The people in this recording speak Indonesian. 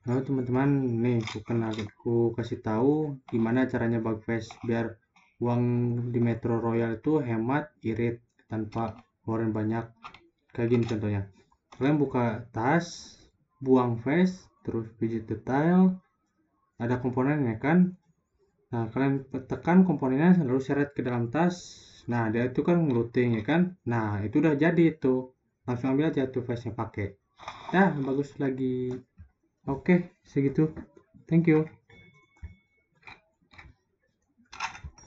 Halo teman-teman, nih bukan kenalin, aku kasih tahu gimana caranya bug face biar uang di Metro Royal itu hemat, irit, tanpa goreng banyak. Kayak gini contohnya. Kalian buka tas, buang face, terus pijit detail, ada komponennya kan. Nah, kalian tekan komponennya lalu seret ke dalam tas. Nah, dia itu kan ngeluting ya kan. Nah, itu udah jadi itu. Langsung ambil aja tuh face-nya pakai. Nah, bagus lagi. Oke, segitu. Thank you.